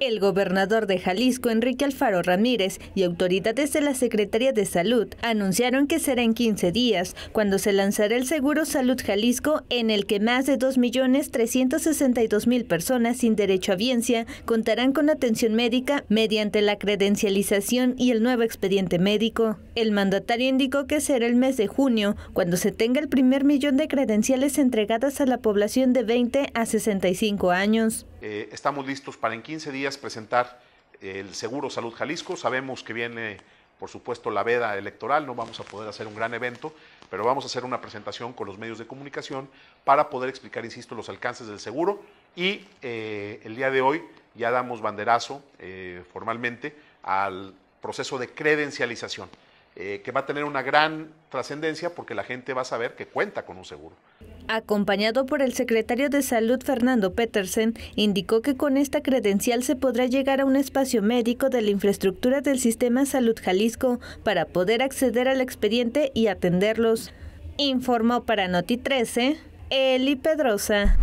El gobernador de Jalisco, Enrique Alfaro Ramírez, y autoridades de la Secretaría de Salud anunciaron que será en 15 días cuando se lanzará el Seguro Salud Jalisco, en el que más de 2.362.000 personas sin derecho a viencia contarán con atención médica mediante la credencialización y el nuevo expediente médico. El mandatario indicó que será el mes de junio cuando se tenga el primer millón de credenciales entregadas a la población de 20 a 65 años. Eh, estamos listos para en 15 días presentar el Seguro Salud Jalisco. Sabemos que viene, por supuesto, la veda electoral, no vamos a poder hacer un gran evento, pero vamos a hacer una presentación con los medios de comunicación para poder explicar, insisto, los alcances del seguro. Y eh, el día de hoy ya damos banderazo eh, formalmente al proceso de credencialización. Eh, que va a tener una gran trascendencia porque la gente va a saber que cuenta con un seguro. Acompañado por el secretario de Salud Fernando Petersen, indicó que con esta credencial se podrá llegar a un espacio médico de la infraestructura del Sistema Salud Jalisco para poder acceder al expediente y atenderlos. Informó para Noti 13 Eli Pedrosa.